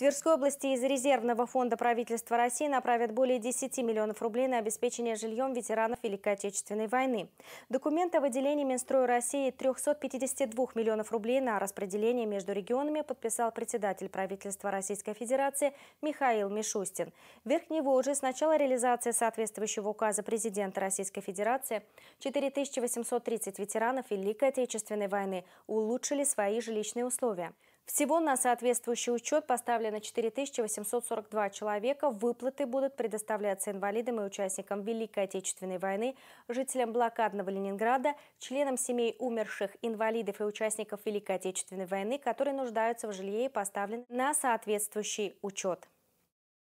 Тверской области из резервного фонда правительства России направят более 10 миллионов рублей на обеспечение жильем ветеранов Великой Отечественной войны. Документ о выделении Минстрою России 352 миллионов рублей на распределение между регионами подписал председатель правительства Российской Федерации Михаил Мишустин. В Верхней с начала реализации соответствующего указа президента Российской Федерации 4830 ветеранов Великой Отечественной войны улучшили свои жилищные условия. Всего на соответствующий учет поставлено 4842 человека. Выплаты будут предоставляться инвалидам и участникам Великой Отечественной войны, жителям блокадного Ленинграда, членам семей умерших инвалидов и участников Великой Отечественной войны, которые нуждаются в жилье и поставлены на соответствующий учет.